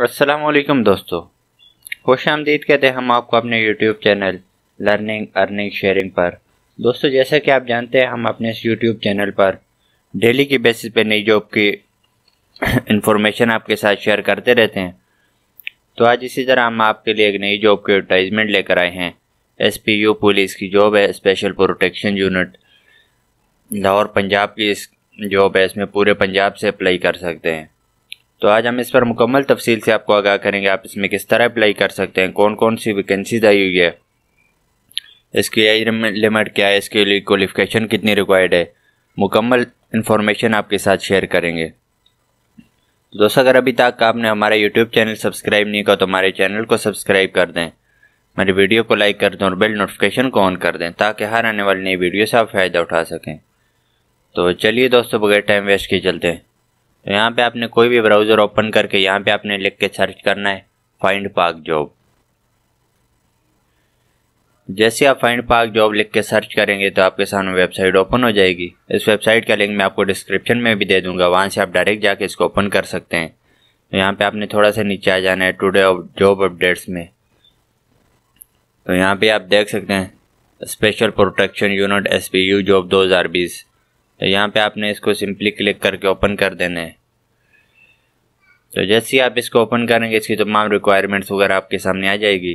असलकम दोस्तों खुश आमदीद कहते हैं हम आपको अपने YouTube channel learning earning sharing पर दोस्तों जैसा कि आप जानते हैं हम अपने इस यूट्यूब चैनल पर डेली की बेसिस पे नई जॉब की इंफॉर्मेशन आपके साथ शेयर करते रहते हैं तो आज इसी तरह हम आपके लिए एक नई जॉब की एडवर्टाइजमेंट लेकर आए हैं एस पी यू पुलिस की जॉब है special protection unit Lahore Punjab की इस जॉब है इसमें पूरे पंजाब से अप्लाई कर सकते हैं तो आज हम इस पर मुकम्मल तफसील से आपको आगाह करेंगे आप इसमें किस तरह अप्लाई कर सकते हैं कौन कौन सी वैकेंसीज आई हुई है इसकी एज लिमिट क्या है इसके लिए क्वालिफिकेशन कितनी रिक्वायर्ड है मुकम्मल इन्फॉर्मेशन आपके साथ शेयर करेंगे तो दोस्तों अगर अभी तक आपने हमारा यूट्यूब चैनल सब्सक्राइब नहीं किया तो हमारे चैनल को सब्सक्राइब कर दें मेरी वीडियो को लाइक कर दें और बेल नोटिफिकेशन को ऑन कर दें ताकि हर आने वाली नई वीडियो से आप फ़ायदा उठा सकें तो चलिए दोस्तों बगैर टाइम वेस्ट किए चलते हैं तो यहाँ पे आपने कोई भी ब्राउज़र ओपन करके यहाँ पे आपने लिख के सर्च करना है फाइंड पार्क जॉब जैसे आप फाइंड पार्क जॉब लिख के सर्च करेंगे तो आपके सामने वेबसाइट ओपन हो जाएगी इस वेबसाइट का लिंक मैं आपको डिस्क्रिप्शन में भी दे दूंगा वहाँ से आप डायरेक्ट जाके इसको ओपन कर सकते हैं तो यहाँ पे आपने थोड़ा सा नीचे आ जाना है टुडे जॉब अपडेट्स में तो यहाँ पे आप देख सकते हैं special protection unit S P U job दो तो यहाँ पे आपने इसको सिंपली क्लिक करके ओपन कर देना है तो जैसे ही आप इसको ओपन करेंगे इसकी तमाम रिक्वायरमेंट्स वगैरह आपके सामने आ जाएगी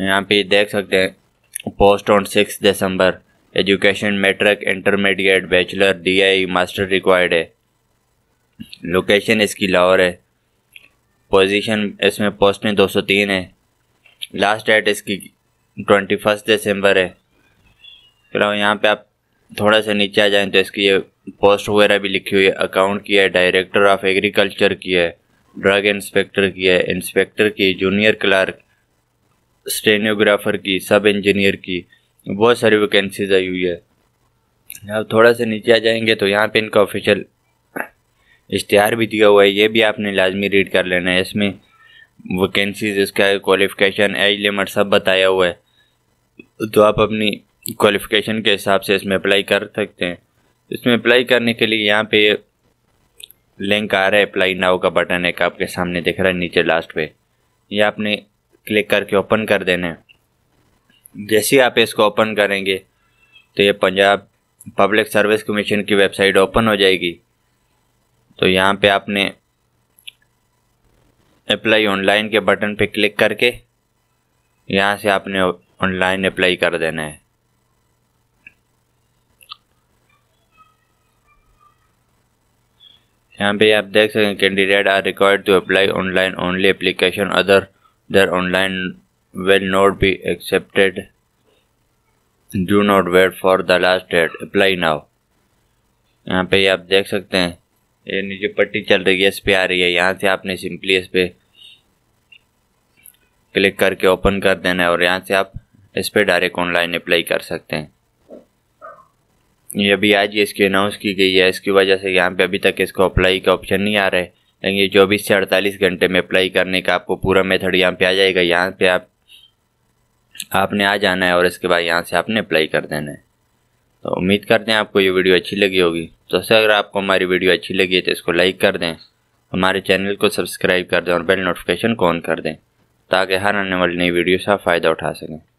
यहाँ पे देख सकते हैं पोस्ट ऑन सिक्स दिसंबर education matric intermediate bachelor DI master required है लोकेशन इसकी लाहौर है पोजीशन इसमें पोस्ट में 203 है लास्ट डेट इसकी ट्वेंटी फर्स्ट दिसंबर है फिलहाल यहाँ पे आप थोड़ा सा नीचे आ जाएं तो इसकी ये पोस्ट वगैरह भी लिखी हुई है अकाउंट की है डायरेक्टर ऑफ एग्रीकल्चर की है ड्रग इंस्पेक्टर की है इंस्पेक्टर की जूनियर क्लार्क स्टेनियोग्राफर की सब इंजीनियर की बहुत सारी वैकेंसीज आई हुई है अब थोड़ा सा नीचे आ जाएंगे तो यहाँ पे इनका ऑफिशियल इश्तहार भी दिया हुआ है ये भी आपने लाजमी रीड कर लेना है इसमें वैकेंसीज इसका क्वालिफिकेशन एज लिमिट सब बताया हुआ है तो आप अपनी क्वालिफ़िकेशन के हिसाब से इसमें अप्लाई कर सकते हैं इसमें अप्लाई करने के लिए यहाँ पे लिंक आ रहा है अप्लाई नाउ का बटन एक आपके सामने दिख रहा है नीचे लास्ट पे ये आपने क्लिक करके ओपन कर देना है जैसे आप इसको ओपन करेंगे तो ये पंजाब पब्लिक सर्विस कमीशन की वेबसाइट ओपन हो जाएगी तो यहाँ पे आपने अप्लाई ऑनलाइन के बटन पे क्लिक करके यहाँ से आपने ऑनलाइन अप्लाई कर देना है यहाँ पे आप देख सकें candidate are required to apply online only application other than online will not be accepted do not wait for the last date apply now यहाँ पे आप देख सकते हैं ये नीचे पट्टी चल रही है इस पर आ रही है यहाँ से आपने सिंपली इस पर क्लिक करके ओपन कर देना है और यहाँ से आप इस पर डायरेक्ट ऑनलाइन अप्लाई कर सकते हैं ये अभी आज ही इसकी अनाउंस की गई है इसकी वजह से यहाँ पे अभी तक इसको अप्लाई का ऑप्शन नहीं आ रहा है लेकिन ये चौबीस से अड़तालीस घंटे में अप्लाई करने का आपको पूरा मेथड यहाँ पे आ जाएगा यहाँ पे आप आपने आ जाना है और इसके बाद यहाँ से आपने अप्लाई कर देना है तो उम्मीद करते हैं आपको ये वीडियो अच्छी लगी होगी तो सर अगर आपको हमारी वीडियो अच्छी लगी है तो इसको लाइक कर दें हमारे चैनल को सब्सक्राइब कर दें और बेल नोटिफिकेशन को ऑन कर दें ताकि हर आने वाली नई वीडियो से फ़ायदा उठा सकें